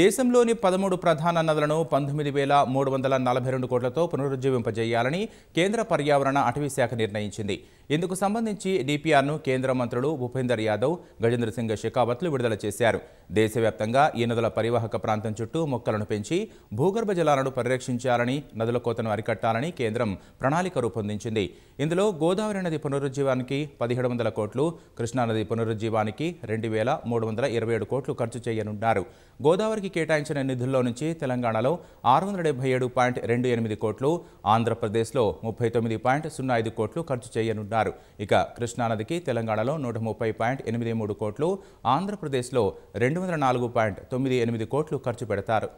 దేశంలోని పదమూడు ప్రధాన నదులను పంతొమ్మిది వేల మూడు వందల నలభై రెండు కోట్లతో పునరుజ్జీవింపజేయాలని కేంద్ర పర్యావరణ అటవీ శాఖ నిర్ణయించింది ఇందుకు సంబంధించి డిపిఆర్ను కేంద్ర మంత్రులు భూపేందర్ యాదవ్ గజేంద్ర సింగ్ షెకావత్లు విడుదల చేశారు దేశవ్యాప్తంగా ఈ నదుల పరివాహక ప్రాంతం చుట్టూ మొక్కలను పెంచి భూగర్భ జలాలను పరిరక్షించాలని నదుల కోతను అరికట్టాలని కేంద్రం ప్రణాళిక రూపొందించింది ఇందులో గోదావరి నది పునరుజ్జీవానికి పదిహేడు వందల కోట్లు కృష్ణానది పునరుజ్జీవానికి రెండు వేల మూడు వందల ఇరవై ఏడు కోట్లు ఖర్చు చేయనున్నారు గోదావరి గోదావరికి కేటాయించిన నిధుల్లో నుంచి తెలంగాణలో ఆరు వందల డెబ్బై ఏడు పాయింట్ రెండు ఎనిమిది కోట్లు ఆంధ్రప్రదేశ్లో ముప్పై తొమ్మిది పాయింట్ సున్నా ఐదు కోట్లు ఖర్చు చేయనున్నారు ఇక కృష్ణానదికి తెలంగాణలో నూట ముప్పై పాయింట్ ఎనిమిది మూడు కోట్లు ఆంధ్రప్రదేశ్లో రెండు వందల నాలుగు పాయింట్ తొమ్మిది ఎనిమిది కోట్లు ఖర్చు పెడతారు